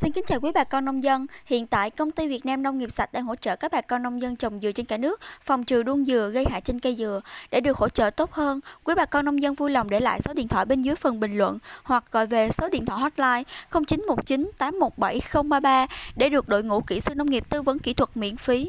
Xin kính chào quý bà con nông dân. Hiện tại, công ty Việt Nam Nông nghiệp sạch đang hỗ trợ các bà con nông dân trồng dừa trên cả nước phòng trừ đuông dừa gây hại trên cây dừa. Để được hỗ trợ tốt hơn, quý bà con nông dân vui lòng để lại số điện thoại bên dưới phần bình luận hoặc gọi về số điện thoại hotline 0919 817 033 để được đội ngũ kỹ sư nông nghiệp tư vấn kỹ thuật miễn phí.